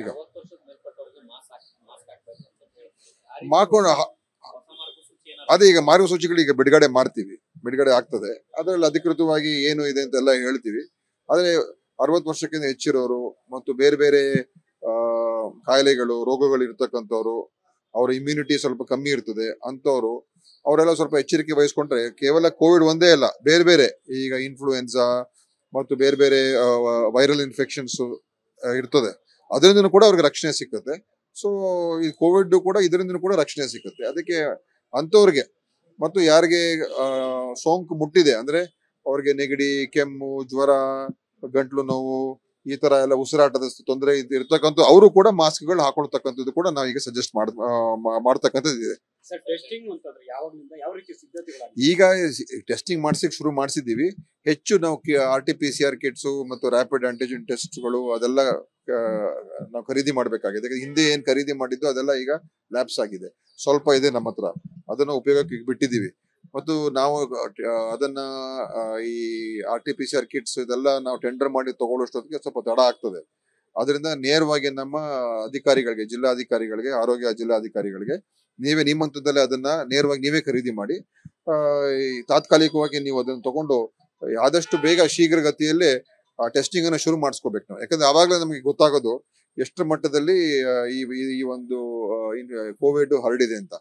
ಈಗ ಮಾಡ್ಕೊಂಡು ಅದೇ ಈಗ ಮಾರ್ಗಸೂಚಿಗಳು ಈಗ ಬಿಡುಗಡೆ ಮಾಡ್ತೀವಿ ಬಿಡುಗಡೆ ಆಗ್ತದೆ ಅದರಲ್ಲಿ ಅಧಿಕೃತವಾಗಿ ಏನು ಇದೆ ಅಂತೆಲ್ಲ ಹೇಳ್ತೀವಿ ಆದ್ರೆ ಅರವತ್ತು ವರ್ಷಕ್ಕಿಂತ ಹೆಚ್ಚಿರೋರು ಮತ್ತು ಬೇರೆ ಬೇರೆ ಕಾಯಿಲೆಗಳು ರೋಗಗಳು ಇರ್ತಕ್ಕಂಥವ್ರು ಅವ್ರ ಇಮ್ಯುನಿಟಿ ಸ್ವಲ್ಪ ಕಮ್ಮಿ ಇರ್ತದೆ ಅಂಥವ್ರು ಅವರೆಲ್ಲ ಸ್ವಲ್ಪ ಎಚ್ಚರಿಕೆ ವಹಿಸ್ಕೊಂಡ್ರೆ ಕೇವಲ ಕೋವಿಡ್ ಒಂದೇ ಅಲ್ಲ ಬೇರೆ ಬೇರೆ ಈಗ ಇನ್ಫ್ಲೂಯೆನ್ಸಾ ಮತ್ತು ಬೇರೆ ಬೇರೆ ವೈರಲ್ ಇನ್ಫೆಕ್ಷನ್ಸ್ ಇರ್ತದೆ ಅದರಿಂದ ಕೂಡ ಅವ್ರಿಗೆ ರಕ್ಷಣೆ ಸಿಕ್ಕುತ್ತೆ ಸೊ ಈ ಕೋವಿಡ್ ಕೂಡ ಇದರಿಂದ ಕೂಡ ರಕ್ಷಣೆ ಸಿಕ್ಕುತ್ತೆ ಅದಕ್ಕೆ ಅಂಥವ್ರಿಗೆ ಮತ್ತು ಯಾರಿಗೆ ಸೋಂಕು ಮುಟ್ಟಿದೆ ಅಂದ್ರೆ ಅವ್ರಿಗೆ ನೆಗಡಿ ಕೆಮ್ಮು ಜ್ವರ ಗಂಟ್ಲು ನೋವು ಈ ತರ ಎಲ್ಲ ಉಸಿರಾಟದ ತೊಂದರೆ ಇರ್ತಕ್ಕಂಥ ಅವರು ಕೂಡ ಮಾಸ್ಕ್ ಗಳು ಹಾಕೊಳ್ತಕ್ಕಂಥದ್ದು ಕೂಡ ನಾವು ಈಗ ಸಜೆಸ್ಟ್ ಮಾಡ್ ಮಾಡ್ತಕ್ಕಂಥದ್ದಿದೆ ಈಗ ಟೆಸ್ಟಿಂಗ್ ಮಾಡ್ಸಕ್ ಶುರು ಮಾಡಿಸಿದ್ದೀವಿ ಹೆಚ್ಚು ನಾವು R T P C R kits ಮತ್ತು ರ್ಯಾಪಿಡ್ ಆಂಟಿಜೆನ್ ಟೆಸ್ಟ್ಗಳು ಅದೆಲ್ಲ ನಾವು ಖರೀದಿ ಮಾಡಬೇಕಾಗಿದೆ ಹಿಂದೆ ಏನ್ ಖರೀದಿ ಮಾಡಿದ್ದು ಅದೆಲ್ಲ ಈಗ ಲ್ಯಾಬ್ಸ್ ಆಗಿದೆ ಸ್ವಲ್ಪ ಇದೆ ನಮ್ಮ ಹತ್ರ ಅದನ್ನ ಉಪಯೋಗಕ್ಕೆ ಬಿಟ್ಟಿದ್ದೀವಿ ಮತ್ತು ನಾವು ಅದನ್ನ ಈ R T P C R kits ಇದೆಲ್ಲ ನಾವು ಟೆಂಡರ್ ಮಾಡಿ ತಗೊಳ್ಳೋಷ್ಟೊತ್ತಿಗೆ ಸ್ವಲ್ಪ ತಡ ಆಗ್ತದೆ ಅದರಿಂದ ನೇರವಾಗಿ ನಮ್ಮ ಅಧಿಕಾರಿಗಳಿಗೆ ಜಿಲ್ಲಾಧಿಕಾರಿಗಳಿಗೆ ಆರೋಗ್ಯ ಜಿಲ್ಲಾಧಿಕಾರಿಗಳಿಗೆ ನೀವೇ ನಿಮ್ಮ ಹಂತದಲ್ಲೇ ಅದನ್ನ ನೇರವಾಗಿ ನೀವೇ ಖರೀದಿ ಮಾಡಿ ತಾತ್ಕಾಲಿಕವಾಗಿ ನೀವು ಅದನ್ನು ತಗೊಂಡು ಆದಷ್ಟು ಬೇಗ ಶೀಘ್ರಗತಿಯಲ್ಲಿ ಟೆಸ್ಟಿಂಗ್ ಅನ್ನು ಶುರು ಮಾಡಿಸ್ಕೋಬೇಕು ನಾವು ಯಾಕಂದ್ರೆ ಅವಾಗಲೇ ನಮಗೆ ಗೊತ್ತಾಗೋದು ಎಷ್ಟು ಮಟ್ಟದಲ್ಲಿ ಈ ಈ ಒಂದು ಕೋವಿಡ್ ಹರಡಿದೆ ಅಂತ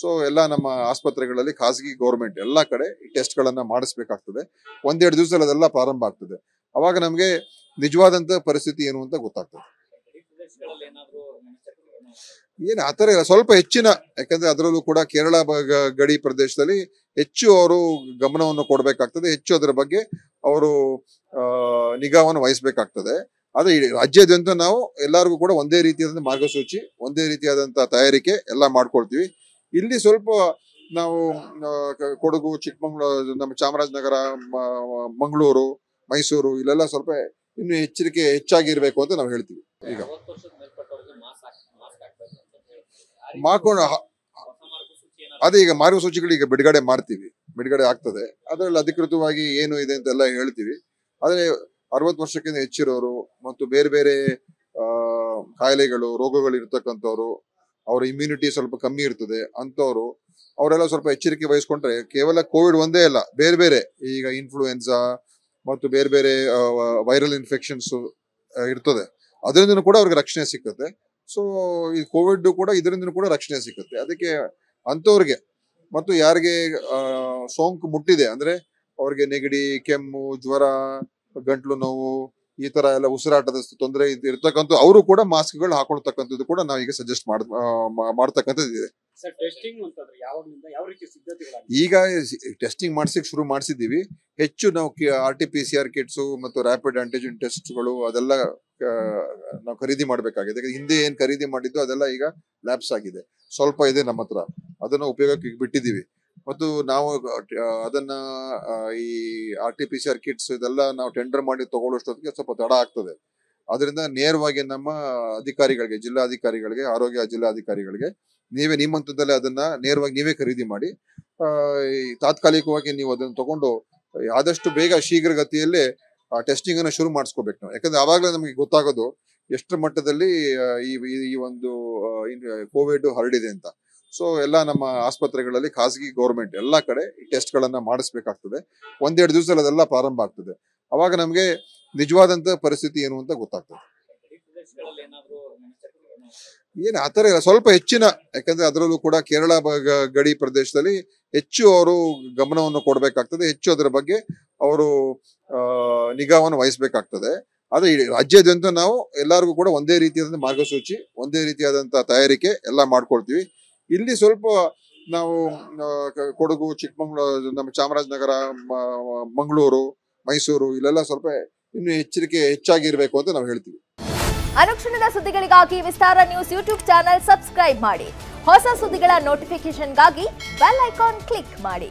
ಸೊ ಎಲ್ಲ ನಮ್ಮ ಆಸ್ಪತ್ರೆಗಳಲ್ಲಿ ಖಾಸಗಿ ಗೌರ್ಮೆಂಟ್ ಎಲ್ಲ ಕಡೆ ಈ ಟೆಸ್ಟ್ಗಳನ್ನು ಮಾಡಿಸ್ಬೇಕಾಗ್ತದೆ ಒಂದೆರಡು ದಿವಸದಲ್ಲಿ ಅದೆಲ್ಲ ಪ್ರಾರಂಭ ಆಗ್ತದೆ ಅವಾಗ ನಮಗೆ ನಿಜವಾದಂತ ಪರಿಸ್ಥಿತಿ ಏನು ಅಂತ ಗೊತ್ತಾಗ್ತದೆ ಏನು ಆ ಥರ ಇಲ್ಲ ಸ್ವಲ್ಪ ಹೆಚ್ಚಿನ ಯಾಕಂದ್ರೆ ಅದರಲ್ಲೂ ಕೂಡ ಕೇರಳ ಗಡಿ ಪ್ರದೇಶದಲ್ಲಿ ಹೆಚ್ಚು ಅವರು ಗಮನವನ್ನು ಕೊಡಬೇಕಾಗ್ತದೆ ಹೆಚ್ಚು ಅದರ ಬಗ್ಗೆ ಅವರು ನಿಗಾವನ್ನು ವಹಿಸಬೇಕಾಗ್ತದೆ ಆದರೆ ರಾಜ್ಯಾದ್ಯಂತ ನಾವು ಎಲ್ಲರಿಗೂ ಕೂಡ ಒಂದೇ ರೀತಿಯಾದಂಥ ಮಾರ್ಗಸೂಚಿ ಒಂದೇ ರೀತಿಯಾದಂಥ ತಯಾರಿಕೆ ಎಲ್ಲ ಮಾಡ್ಕೊಳ್ತೀವಿ ಇಲ್ಲಿ ಸ್ವಲ್ಪ ನಾವು ಕೊಡಗು ಚಿಕ್ಕಮಂಗ್ಳೂರು ನಮ್ಮ ಚಾಮರಾಜನಗರ ಮಂಗಳೂರು ಮೈಸೂರು ಇಲ್ಲೆಲ್ಲ ಸ್ವಲ್ಪ ಇನ್ನು ಎಚ್ಚರಿಕೆ ಹೆಚ್ಚಾಗಿ ಅಂತ ನಾವು ಹೇಳ್ತೀವಿ ಈಗ ಮಾಡ್ಕೊಂಡು ಅದೇ ಈಗ ಮಾರ್ಗಸೂಚಿಗಳು ಈಗ ಬಿಡುಗಡೆ ಮಾಡ್ತೀವಿ ಬಿಡುಗಡೆ ಆಗ್ತದೆ ಅದರಲ್ಲಿ ಅಧಿಕೃತವಾಗಿ ಏನು ಇದೆ ಅಂತೆಲ್ಲ ಹೇಳ್ತೀವಿ ಆದರೆ ಅರವತ್ತು ವರ್ಷಕ್ಕಿಂತ ಹೆಚ್ಚಿರೋರು ಮತ್ತು ಬೇರೆ ಬೇರೆ ಕಾಯಿಲೆಗಳು ರೋಗಗಳು ಇರ್ತಕ್ಕಂಥವ್ರು ಅವರ ಇಮ್ಯುನಿಟಿ ಸ್ವಲ್ಪ ಕಮ್ಮಿ ಇರ್ತದೆ ಅಂಥವ್ರು ಅವರೆಲ್ಲ ಸ್ವಲ್ಪ ಎಚ್ಚರಿಕೆ ವಹಿಸ್ಕೊಂಡ್ರೆ ಕೇವಲ ಕೋವಿಡ್ ಒಂದೇ ಅಲ್ಲ ಬೇರೆ ಬೇರೆ ಈಗ ಇನ್ಫ್ಲೂಯೆನ್ಸಾ ಮತ್ತು ಬೇರೆ ಬೇರೆ ವೈರಲ್ ಇನ್ಫೆಕ್ಷನ್ಸ್ ಇರ್ತದೆ ಅದರಿಂದ ಕೂಡ ಅವ್ರಿಗೆ ರಕ್ಷಣೆ ಸಿಗ್ತದೆ ಸೊ ಈ ಕೋವಿಡ್ ಕೂಡ ಇದರಿಂದ ಕೂಡ ರಕ್ಷಣೆ ಸಿಗುತ್ತೆ ಅದಕ್ಕೆ ಅಂಥವ್ರಿಗೆ ಮತ್ತು ಯಾರಿಗೆ ಸೋಂಕು ಮುಟ್ಟಿದೆ ಅಂದ್ರೆ ಅವ್ರಿಗೆ ನೆಗಡಿ ಕೆಮ್ಮು ಜ್ವರ ಗಂಟ್ಲು ನೋವು ಈ ತರ ಎಲ್ಲ ಉಸಿರಾಟದ ತೊಂದರೆ ಇರ್ತಕ್ಕಂಥ ಅವರು ಕೂಡ ಮಾಸ್ಕ್ ಗಳು ಹಾಕೊಳ್ತಕ್ಕಂಥದ್ದು ಕೂಡ ನಾವು ಈಗ ಸಜೆಸ್ಟ್ ಮಾಡ್ ಮಾಡ್ತಕ್ಕಂಥದ್ದು ಇದೆ ಈಗ ಟೆಸ್ಟಿಂಗ್ ಮಾಡ್ಸಕ್ ಶುರು ಮಾಡಿಸಿದ್ದೀವಿ ಹೆಚ್ಚು ನಾವು R T P C R kits ಮತ್ತು ರ್ಯಾಪಿಡ್ ಆಂಟಿಜೆನ್ ಟೆಸ್ಟ್ಗಳು ಅದೆಲ್ಲ ನಾವು ಖರೀದಿ ಮಾಡಬೇಕಾಗಿದೆ ಹಿಂದೆ ಏನ್ ಖರೀದಿ ಮಾಡಿದ್ದು ಅದೆಲ್ಲ ಈಗ ಲ್ಯಾಬ್ಸ್ ಆಗಿದೆ ಸ್ವಲ್ಪ ಇದೆ ನಮ್ಮ ಹತ್ರ ಅದನ್ನು ಉಪಯೋಗಕ್ಕೆ ಬಿಟ್ಟಿದ್ದೀವಿ ಮತ್ತು ನಾವು ಅದನ್ನ ಈ R T P C R kits ಇದೆಲ್ಲ ನಾವು ಟೆಂಡರ್ ಮಾಡಿ ತಗೊಳ್ಳೋಷ್ಟೊತ್ತಿಗೆ ಸ್ವಲ್ಪ ತಡ ಆಗ್ತದೆ ಅದರಿಂದ ನೇರವಾಗಿ ನಮ್ಮ ಅಧಿಕಾರಿಗಳಿಗೆ ಜಿಲ್ಲಾಧಿಕಾರಿಗಳಿಗೆ ಆರೋಗ್ಯ ಜಿಲ್ಲಾಧಿಕಾರಿಗಳಿಗೆ ನೀವೇ ನಿಮ್ಮ ಹಂತದಲ್ಲೇ ಅದನ್ನ ನೇರವಾಗಿ ನೀವೇ ಖರೀದಿ ಮಾಡಿ ತಾತ್ಕಾಲಿಕವಾಗಿ ನೀವು ಅದನ್ನು ತಗೊಂಡು ಆದಷ್ಟು ಬೇಗ ಶೀಘ್ರಗತಿಯಲ್ಲಿ ಟೆಸ್ಟಿಂಗ್ ಅನ್ನು ಶುರು ಮಾಡಿಸ್ಕೋಬೇಕು ನಾವು ಯಾಕಂದ್ರೆ ಆವಾಗಲೇ ನಮಗೆ ಗೊತ್ತಾಗೋದು ಎಷ್ಟು ಮಟ್ಟದಲ್ಲಿ ಈ ಈ ಒಂದು ಕೋವಿಡ್ ಹರಡಿದೆ ಅಂತ ಸೊ ಎಲ್ಲ ನಮ್ಮ ಆಸ್ಪತ್ರೆಗಳಲ್ಲಿ ಖಾಸಗಿ ಗೌರ್ಮೆಂಟ್ ಎಲ್ಲ ಕಡೆ ಟೆಸ್ಟ್ ಗಳನ್ನ ಮಾಡಿಸ್ಬೇಕಾಗ್ತದೆ ಒಂದೆರಡು ದಿವಸದಲ್ಲಿ ಅದೆಲ್ಲ ಪ್ರಾರಂಭ ಆಗ್ತದೆ ಅವಾಗ ನಮಗೆ ನಿಜವಾದಂತ ಪರಿಸ್ಥಿತಿ ಏನು ಅಂತ ಗೊತ್ತಾಗ್ತದೆ ಏನು ಆ ಥರ ಇಲ್ಲ ಸ್ವಲ್ಪ ಹೆಚ್ಚಿನ ಯಾಕಂದ್ರೆ ಅದರಲ್ಲೂ ಕೂಡ ಕೇರಳ ಗಡಿ ಪ್ರದೇಶದಲ್ಲಿ ಹೆಚ್ಚು ಅವರು ಗಮನವನ್ನು ಕೊಡಬೇಕಾಗ್ತದೆ ಹೆಚ್ಚು ಅದರ ಬಗ್ಗೆ ಅವರು ನಿಗಾವನ್ನು ವಹಿಸಬೇಕಾಗ್ತದೆ ಆದರೆ ರಾಜ್ಯಾದ್ಯಂತ ನಾವು ಎಲ್ಲರಿಗೂ ಕೂಡ ಒಂದೇ ರೀತಿಯಾದಂಥ ಮಾರ್ಗಸೂಚಿ ಒಂದೇ ರೀತಿಯಾದಂಥ ತಯಾರಿಕೆ ಎಲ್ಲ ಮಾಡ್ಕೊಳ್ತೀವಿ ಇಲ್ಲಿ ಸ್ವಲ್ಪ ನಾವು ಕೊಡಗು ಚಿಕ್ಕಮಂಗ್ಳೂರು ನಮ್ಮ ಚಾಮರಾಜನಗರ ಮಂಗಳೂರು ಮೈಸೂರು ಇಲ್ಲೆಲ್ಲ ಸ್ವಲ್ಪ ಇನ್ನು ಎಚ್ಚರಿಕೆ ಹೆಚ್ಚಾಗಿರಬೇಕು ಅಂತ ನಾವು ಹೇಳ್ತೀವಿ ಅನುಕ್ಷಣದ ಸುದ್ದಿಗಳಿಗಾಗಿ Vistara news YouTube channel subscribe ಮಾಡಿ ಹೊಸ ಸುದ್ದಿಗಳ ನೋಟಿಫಿಕೇಶನ್ಗಾಗಿ ಬೆಲ್ ಐಕಾನ್ ಕ್ಲಿಕ್ ಮಾಡಿ